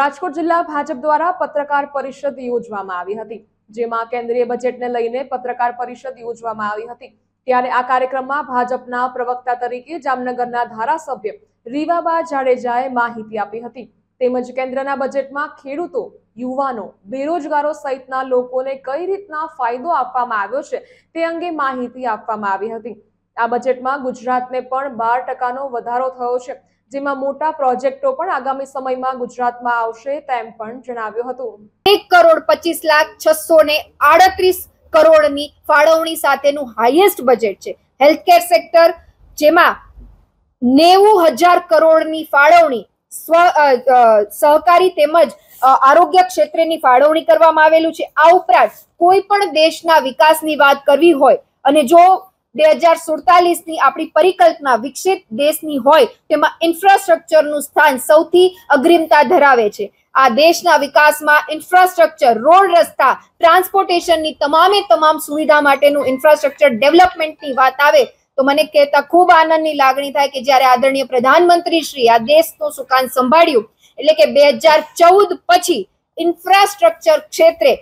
રાજકોટ જિલ્લા ભાજપ દ્વારા પત્રકાર પરિષદ યોજવામાં આવી હતી જેમાં કેન્દ્રીય બજેટને લઈને પત્રકાર પરિષદ યોજવામાં આવી હતી ત્યારે આ કાર્યક્રમમાં ભાજપના પ્રવક્તા તરીકે જામનગરના ધારાસભ્ય રીવાબા જાડેજાએ માહિતી આપી હતી તેમજ કેન્દ્રના બજેટમાં ખેડૂતો યુવાનો બેરોજગારો સહિતના લોકોને કઈ રીતના ફાયદો આપવામાં આવ્યો છે તે અંગે માહિતી આપવામાં આવી હતી આ બજેટમાં ગુજરાતને પણ બાર ટકાનો વધારો થયો છે જેમાં મોટા પ્રોજેક્ટો પણ આગામી સમયમાં ગુજરાતમાં આવશે તેમ પણ જણાવ્યું હતું એક કરોડ પચીસ લાખ છસો ને આડત્રીસ કરોડની ફાળવણી સાથેનું હાઈએસ્ટ બજેટ છે હેલ્થકેર સેક્ટર જેમાં નેવું હજાર કરોડની ફાળવણી સ્વ સહકારી તેમજ આરોગ્ય ક્ષેત્રની ફાળવણી કરવામાં આવેલું છે આ ઉપરાંત કોઈ પણ દેશના વિકાસની વાત કરવી હોય અને જો બે હજાર સુડતાલીસની આપણી પરિકલ્પના વિકસિત દેશની હોય તેમાં ઇન્ફ્રાસ્ટ્રક્ચરનું સ્થાન સૌથી અગ્રિમતા ધરાવે છે આ દેશના વિકાસમાં ઇન્ફ્રાસ્ટ્રક્ચર રોડ રસ્તા ટ્રાન્સપોર્ટેશનની તમામે તમામ સુવિધા માટેનું ઇન્ફ્રાસ્ટ્રક્ચર ડેવલપમેન્ટની વાત આવે તો મને કહેતા ખૂબ આનંદની લાગણી થાય કે જ્યારે આદરણીય પ્રધાનમંત્રી શ્રી આ દેશનું સુકાન સંભાળ્યું એટલે કે બે હજાર ચૌદ પછી ઇન્ફ્રાસ્ટ્રક્ચર ક્ષેત્રે